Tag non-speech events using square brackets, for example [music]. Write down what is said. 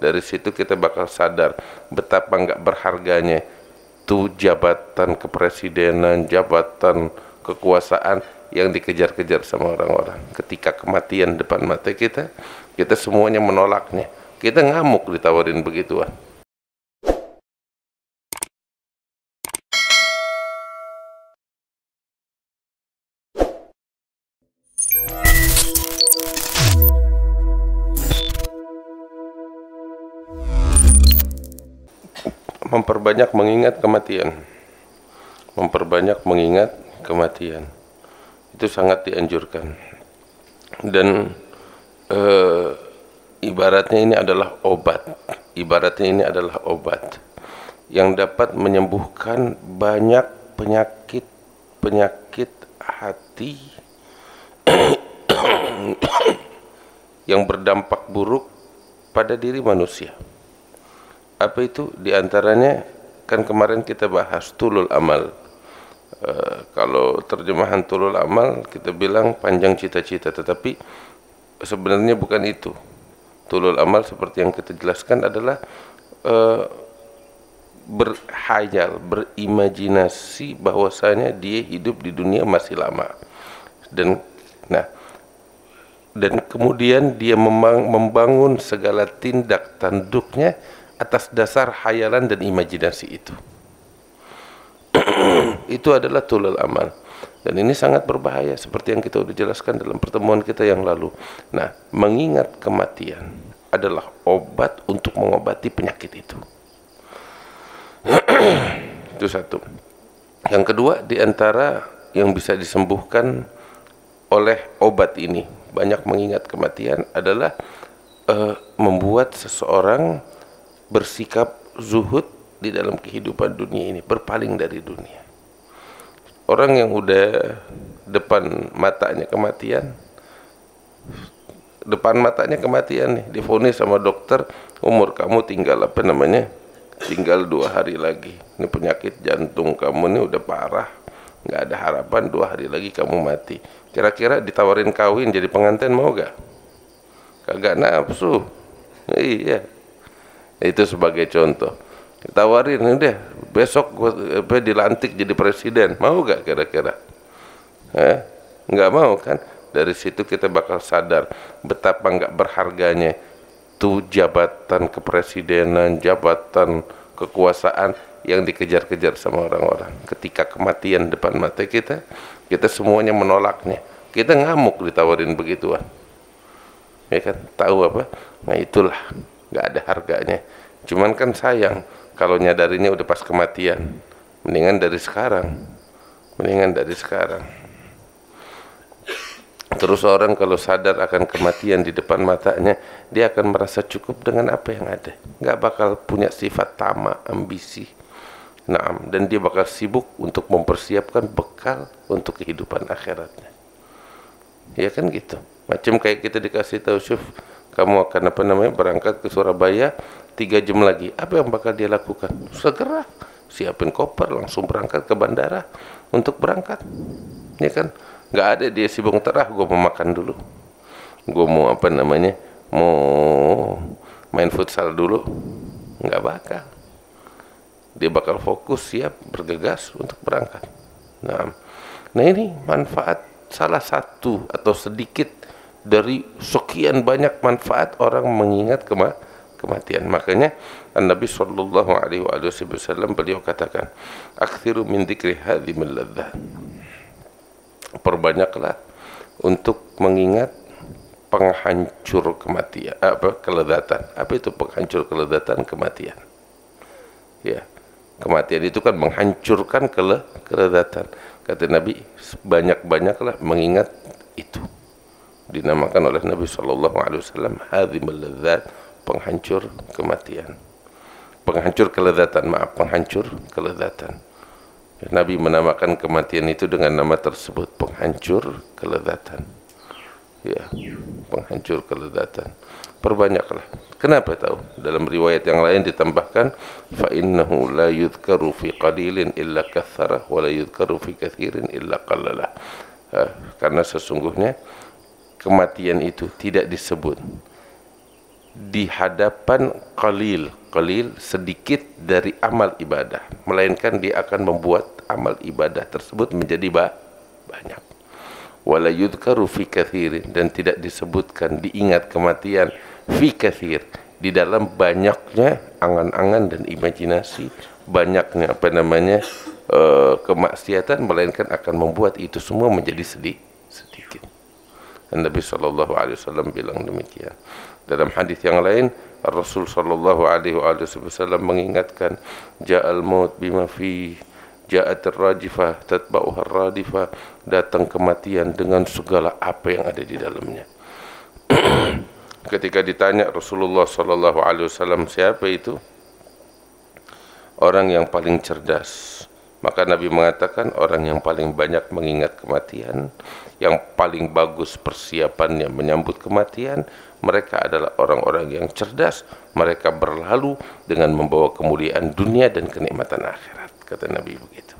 Dari situ kita bakal sadar betapa nggak berharganya itu jabatan kepresidenan, jabatan kekuasaan yang dikejar-kejar sama orang-orang. Ketika kematian depan mata kita, kita semuanya menolaknya. Kita ngamuk ditawarin begituan. you memperbanyak mengingat kematian. Memperbanyak mengingat kematian. Itu sangat dianjurkan. Dan e, ibaratnya ini adalah obat. Ibaratnya ini adalah obat yang dapat menyembuhkan banyak penyakit penyakit hati [coughs] yang berdampak buruk pada diri manusia apa itu diantaranya kan kemarin kita bahas tulul amal e, kalau terjemahan tulul amal kita bilang panjang cita-cita tetapi sebenarnya bukan itu tulul amal seperti yang kita jelaskan adalah e, berhayal berimajinasi bahwasanya dia hidup di dunia masih lama dan nah dan kemudian dia membangun segala tindak tanduknya atas dasar hayalan dan imajinasi itu. [clears throat] itu adalah tulal amal. Dan ini sangat berbahaya seperti yang kita sudah jelaskan dalam pertemuan kita yang lalu. Nah, mengingat kematian adalah obat untuk mengobati penyakit itu. [clears throat] itu satu. Yang kedua di antara yang bisa disembuhkan oleh obat ini banyak mengingat kematian adalah uh, membuat seseorang bersikap zuhud di dalam kehidupan dunia ini, berpaling dari dunia. Orang yang udah depan matanya kematian, depan matanya kematian nih, difonis sama dokter, umur kamu tinggal apa namanya? Tinggal dua hari lagi. Ini penyakit jantung kamu ini udah parah, nggak ada harapan dua hari lagi kamu mati. Kira-kira ditawarin kawin jadi pengantin mau gak? Kagak nafsu. Iya, itu sebagai contoh tawarin deh besok gue dilantik jadi presiden mau gak kira-kira eh? nggak mau kan dari situ kita bakal sadar betapa nggak berharganya tuh jabatan kepresidenan jabatan kekuasaan yang dikejar-kejar sama orang-orang ketika kematian depan mata kita kita semuanya menolaknya kita ngamuk ditawarin begituan ya kan tahu apa nah itulah nggak ada harganya cuman kan sayang kalau nyadarinya udah pas kematian mendingan dari sekarang mendingan dari sekarang terus orang kalau sadar akan kematian di depan matanya dia akan merasa cukup dengan apa yang ada nggak bakal punya sifat tamak ambisi Naam dan dia bakal sibuk untuk mempersiapkan bekal untuk kehidupan akhiratnya. Ya kan gitu. Macam kayak kita dikasih tahu syuf kamu akan apa namanya berangkat ke Surabaya tiga jam lagi apa yang bakal dia lakukan segera siapin koper langsung berangkat ke bandara untuk berangkat ya kan nggak ada dia sibuk terah gue mau makan dulu gue mau apa namanya mau main futsal dulu nggak bakal dia bakal fokus siap bergegas untuk berangkat nah nah ini manfaat salah satu atau sedikit dari sekian banyak manfaat orang mengingat kema kematian. Makanya Nabi Shallallahu alaihi wasallam beliau katakan, akhiru min dzikri hadhimil Perbanyaklah untuk mengingat penghancur kematian apa kelezatan. Apa itu penghancur kelezatan kematian? Ya. Kematian itu kan menghancurkan kele kelezatan. Kata Nabi, banyak-banyaklah mengingat itu dinamakan oleh Nabi Shallallahu Alaihi Wasallam hadimul penghancur kematian penghancur kelezatan maaf penghancur kelezatan Nabi menamakan kematian itu dengan nama tersebut penghancur kelezatan ya penghancur kelezatan perbanyaklah kenapa tahu dalam riwayat yang lain ditambahkan fa innahu la yudhkaru fi qalilin illa kathara wa la yudhkaru fi kathirin illa qallalah ah, karena sesungguhnya kematian itu tidak disebut di hadapan qalil qalil sedikit dari amal ibadah melainkan dia akan membuat amal ibadah tersebut menjadi ba banyak wala yudkaru fi kathir dan tidak disebutkan diingat kematian fi kathir di dalam banyaknya angan-angan dan imajinasi banyaknya apa namanya uh, kemaksiatan melainkan akan membuat itu semua menjadi sedih Dan Nabi saw. bilang demikian. Dalam hadis yang lain Rasul saw. mengingatkan ja'al maut bima fi ja'at ar-rajifah tatba'uha ar-radifah datang kematian dengan segala apa yang ada di dalamnya. [clears throat] Ketika ditanya Rasulullah saw. siapa itu? Orang yang paling cerdas. Maka Nabi mengatakan orang yang paling banyak mengingat kematian, yang paling bagus persiapannya menyambut kematian, mereka adalah orang-orang yang cerdas, mereka berlalu dengan membawa kemuliaan dunia dan kenikmatan akhirat, kata Nabi begitu.